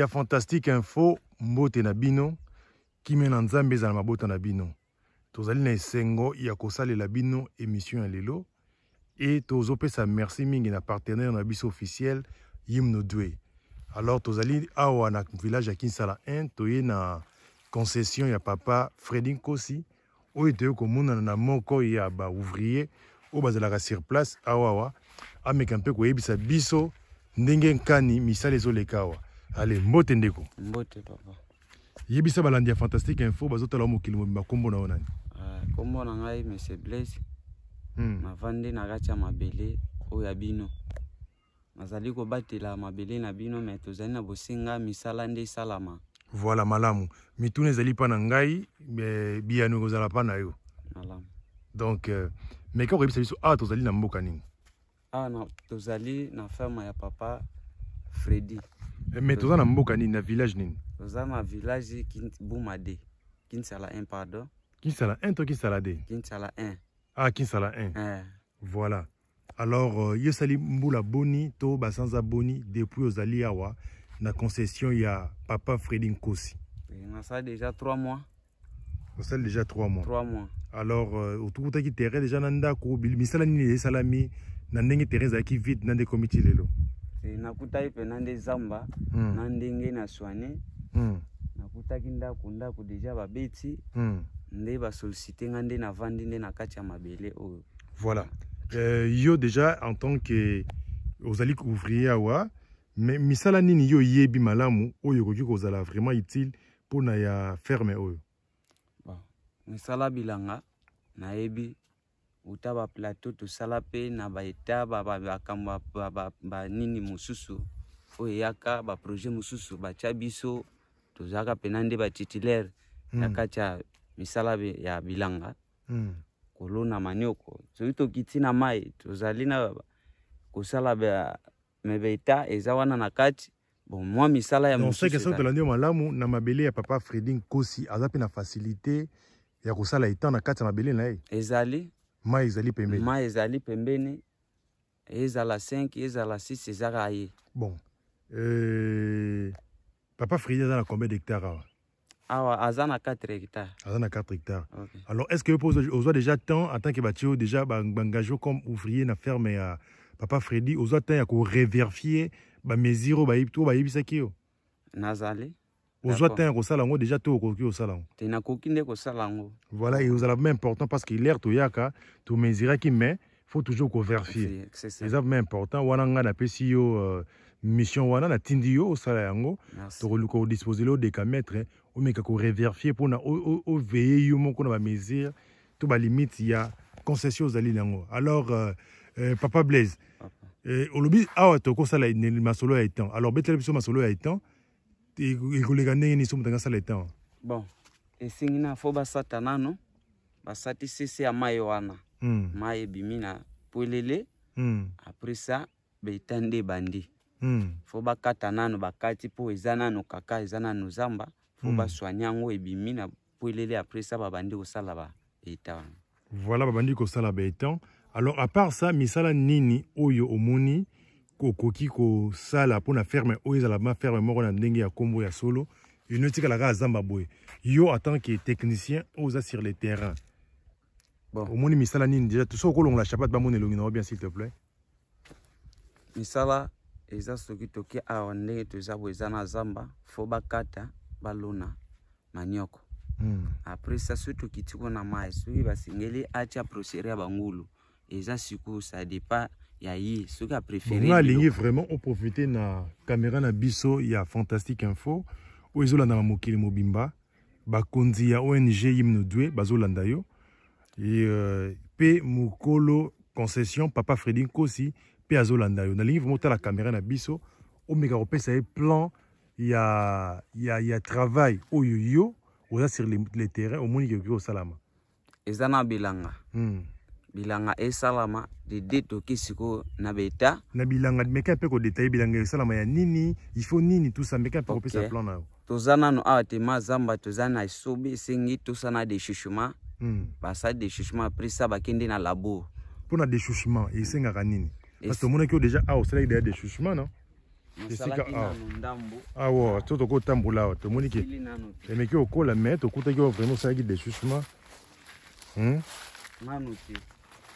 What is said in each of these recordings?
a fantastique info mbote na bino kimia na nzambe ezala mabota na bino tozali na esengo ya kosalela bino émission ya lelo e tozopesa merci mingi na partenaire na biso officiel yimnodwe alors tozali awa na village à kinsala 1 toye na concession ya papa fredi nkosi oyo toye komonana na moko ya baouvrier oyo bazalaka sur place awawa ameka mpe koyebisa biso ndenge nkani misala ezoleka awa Allez mbote ndeko mbote papa yebisa fantastique info mokili na onani. Kumbo ah, kombo na ngai monsieur blaise je hmm. na ya bino na bino mais na bosenga misala salama. Voilà malamu ezali pa na ngai nous pa na yo malamu donc tu euh, ah tozali na mboka nini Je tozali na ferme ya papa Freddy mais toza na mboka nini na village nini toza na village buma d kinsala 1 pardon kinsala 1 to kinsala d kinsala 1 ah kinsala 1 eh. voilà alors euh, ye sali mbula boni to basanza boni depuis ozali awa na concession ya papa fredi nkosi nasali déjà 3 mois Ça fait déjà 3 mois 3 mois alors euh, otukutaki terrain déjà na ndako misala nini esalami na ndenge terrain ezalaki vide na ndeko miti lelo nakutaki mpena nde zamba mm. na ndenge na soane mm. nakutaki ndako ndako deja babeti mm. nde basolicite nga nde navandi nde na kati ya mabele oyo voilà euh, yo déjà en tant que ozali ouvrier awa mais misala nini yo oyebi malamu oyo okoki kozala vraiment utile mpona ya ferme oyo bon. misala bilanga nayebi uta baplateau tosala mpe na baeta bakambo banini mosusu oyo eyaka baprojet mosusu batya biso tozalaka mpena nde batitulaire na hmm. kati ya misala ya bilanga hmm. kolona manioko soki tokiti na mai tozali na kosala me baeta eza wana na kati bon mwa misala ya moseke soki tolandi yo malamu na mabele ya papa fredin kosi aza mpe na facilité ya kosala etan na kati ya mabele na ye ezali mai ezali pembeni mai pembeni ezala 5 ezala 6 ezaka ye bon euh... papa fridi dans na combien d'hectare Ah awa azana 4 hectares. Azana 4 hectares. okay. alors est ce que vous avez déjà temps en tant que batie oyo déjà baengage comme ouvrier na ferme à papa fredi ozwa temps ya koreverifie bamesure oyo bayebisaki yo nazali ozwa te ya kosala yango déjà au okoki au salon. te nakoki nde kosala yango voilà vous ozala même important parce qu'il que lere mesira tomesuraki mais faut toujours kovérifie eza même important wananga na napesi yo euh, mission wana natindi yo osala yango tokoluka kodisposele yo décametre hein. omeka korevérifie mpona oveye yo moko na bamesure to limite ya concession ozali yango alors euh, euh, Papa euh, euh, Ah, to ko sala ni masolo ya etan alors betela biso masolo ya etan ekoleka ndenge nini bon basati sese à mai wana hmm. mai ebimi na polele hmm. apres sa beta hmm. nde bakati eza kaka no zamba Foba mm. baswanye et ebimi na ça, babandi voilà babandi alors à part ça misala nini oyo omoni sala pour na ferme oyo ezala ma ferme moko na ndenge ya et ya solo la etikalaka azamba boye yo attend que technicien oza sur le terrain bon. omoni misala nini déjà tout long la chapat bamona elongi na bien s'il te plaît misala eza soki toki awa à toza boye eza zamba fo bakata balona manioko ce hmm. après sa soki tokiti kuna mai soki basengeli à procédé et bangulu c'est que ça dépend préféré. On a alingi vraiment profiter na caméra na biso a fantastique info oyo ezolanda na mokili mobimba bakonzi ya ong yimno dwe bazolanda yo e, euh, P Mukolo concession papa fredi P mpe azolanda Na nalingi vraiment la caméra na biso omeka kopesa est plan y y a il y a travail oyo yo là sur le, au terrain omoni salama. Et ça na bilanga Hmm. bilanga esalama dede toki sikoyo na beta na bilanga meka mpe kodetaye bilanga esalama ya nini ifo nini tusa meka mpe kopesa okay. plan na yo toza nano awa tema zamba toza na esobe esengi tosana deshushement mm. basali deshushement apres sa bakende na labour mpo na deshushement esengaka nini parce tomonaki yo deja awa osalaki deja deshushement no esika awa to tokotambola awa tomoni ke emeki okola me tokutaki oyo vraiment osalaki deshushement hmm? nanu te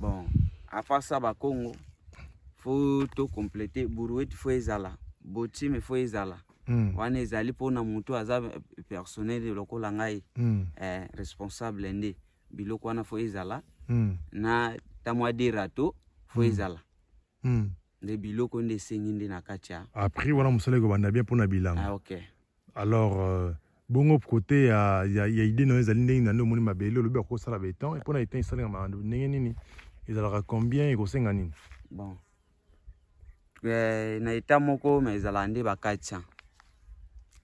bon afasa bakongo kongo il faut compléter ezala botime faut ezala mm. wana ezali mpona motu aza personnel local ngai mm. eh, responsable biloko wana faut ezala hmm. na tamwa derato fo faut hmm. ezala mm. de biloko nde esengi nde na Après, il wana bien bilanga ah, ok alors euh, bongo côté ya ya ya idée no ezali ndenge na ndo moni mabele olobi akosala beton mpona etan esalingaka makambo ndenge nini ezalaka combien ekosenga nini bon na eta moko me ezalaka nde ba 400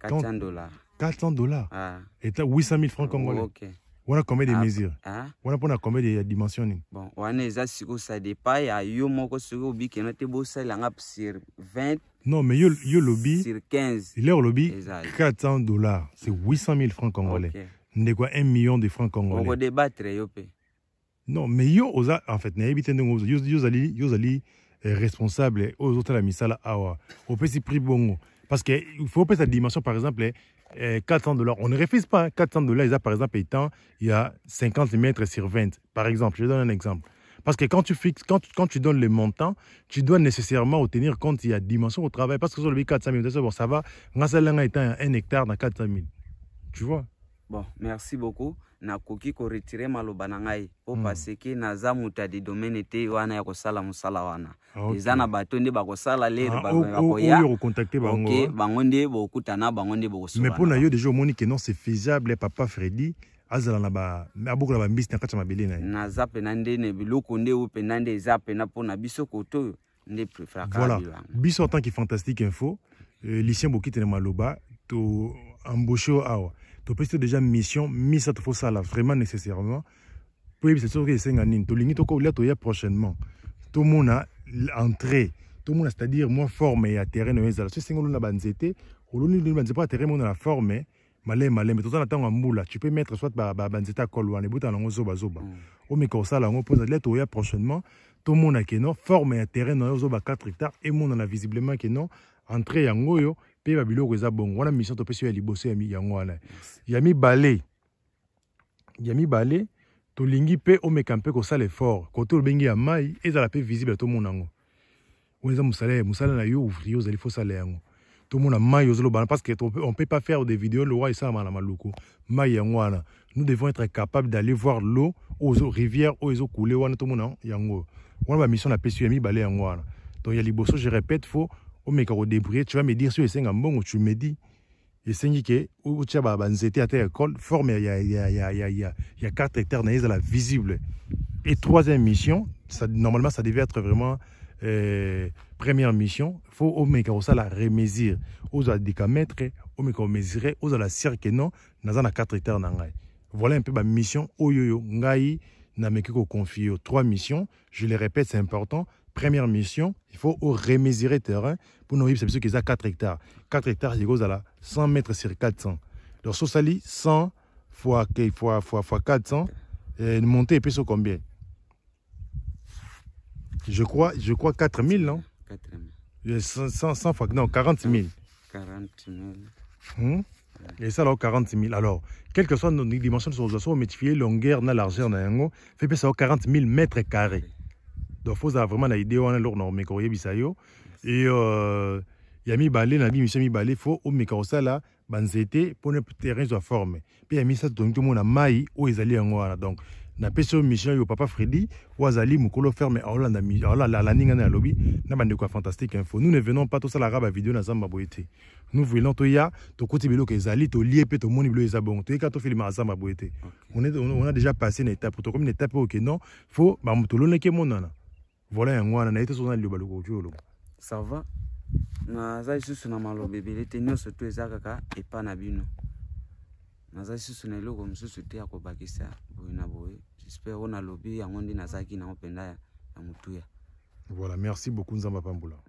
400 dollars 400 dollars ah. eta 800 000 francs congolais ok wana combien de ah, mesures mesure ah? combien de dimensions nini bon wana eza sikoyo ça dépend ya yo moko soki obikeno te bosalelanga sur 20 non, mais yo, yo lobby. Sur 15. Il lobby. 400 dollars. C'est 800 000 francs congolais. Okay. N'est quoi 1 million de francs congolais. On va débattre, Non, mais yo, osa, en fait, ils nous yo, yo, yo, eh, responsable, aux autres la misala, awa. Au petit prix bon. Parce qu'il il faut sa dimension, par exemple, 400 eh, eh, dollars. On ne refuse pas. 400 dollars, par exemple, il y a 50 mètres sur 20. Par exemple, je donne un exemple. Parce que quand tu fixes, quand, quand tu donnes les montants, tu dois nécessairement tenir compte il y a dimension au travail. Parce que sur le 400 000, bon, ça va. Ngassalanga est un, un hectare dans 400 000. Tu vois? Bon, merci beaucoup. nakoki koretire maloba na ngai mpo mm. paseke naza moto ya didomaine te wana ya kosala mosala wana ah, okay. eza na bato nde bakosala lere ah, bakoyaoke bango bo kutana bango bo bokosola mais pour na yo déjà monique non c'est faisable papa freddy azala na ba abokola bambisi na kati ya na ye na mpena nde na biloko nde oyo na nde eza biso koto ne nde preferaka voilà. biso en tant que fantastique info euh, lucien bokitene maloba to embauche oyo awa topesi déjà mission misa la vraiment nécessairement po yebisa to lingi to ko tolingi to toya prochainement mona entrée tomona c'est-à-dire moi, forme ya terrain na oyo ezala so esenga olona banzete oloni loni banzete mpo ya terrain mona na forme malé malé toza na ntango ya mbula tu peux mettre soit banzete akolo wana ebota nango zobazoba mm. omeka kosala yango mpo les toya prochainement monde a non forme un terrain na yo ozoba 4 monde a visiblement ke non entrée yango oyo mpe babiloko bon bongo a mission topesi yo ya liboso yango wana ya balé ya mibale tolingi mpe omeka mpe kosala effort kote olobengi ya mai la mpe visible tomona yango oyo eza mosala mosala na yo ouvrier ozali fosala yango tout le monde a parce aux parce qu'on ne peut pas faire des vidéos, le roi et ça, hein, Nous devons être capables d'aller voir l'eau aux rivières, aux eaux coulées tout le monde hein, yango. On a mission la PSUMI, balé hein, Donc il y a je répète, faut au oh, mec débrouiller, tu vas me dire si c'est un bon tu me dis. Et c'est que où tu as c'était bah, bah, à ta école, formé il y a il y a il y a il y a il y a quatre visible. Et troisième mission, ça, normalement ça devait être vraiment eh, première mission il faut kosala remesire ozala décamètre omeka omesire la cirque non naza na 4 hectare voilà un peu ma mission oyoyo oh, ngai nameki koconfie trois missions je le répète c'est important première mission il faut remesurer terrain pour noyebisa biso qu'ils eza 4 hectares. 4 hectares c'est 100 mètres sur 400 ça sosali 100 fois, fois, fois, fois 400 eh, et puis, c'est combien je crois, je crois 4 000, non 4 000. 100, 100 fois, non, 40 000. 40 000. Hum? Et ça, là 40 000. Alors, quelle que soit nos dimensions on met métifier, longueur, na largeur, na yango, fait ça 40 000 mètres carrés. Donc, il faut avoir vraiment l'idée, on a l'or, non, mais qu'on faire Et, il euh, y a mis balé, il bi, a mis balé, faut, au ça là, banzete, pour ne terrain soit formé. Puis, y a mis ça, donc, tout le monde a maï, où ils allaient en donc, na peso mission yo papa fredi oyo azali mokolo ferme alaninga na ya lobi na bande quoi fantastique info nous ne venons pas tosalaka vidéo na zamba boye nous voulons toya tokoti biloko ezali tolie mpe tomoni biloko eza bongo toyeka tofilmaka zamba boye te on a déjà passé une étape comme une étape ok oyo kenon fo ke emonana voilà yango wana naye te sozana liloba lokoki oloba ça va na naza lisusu na maloba ebele te nyonso to eza kaka epa na bino naza lisusu na eloko mosusu te ya kobakisa boye na boye suspect oyo lobby yango à nazalaki na mpenza ya mutuya voilà merci beaucoup Nzamba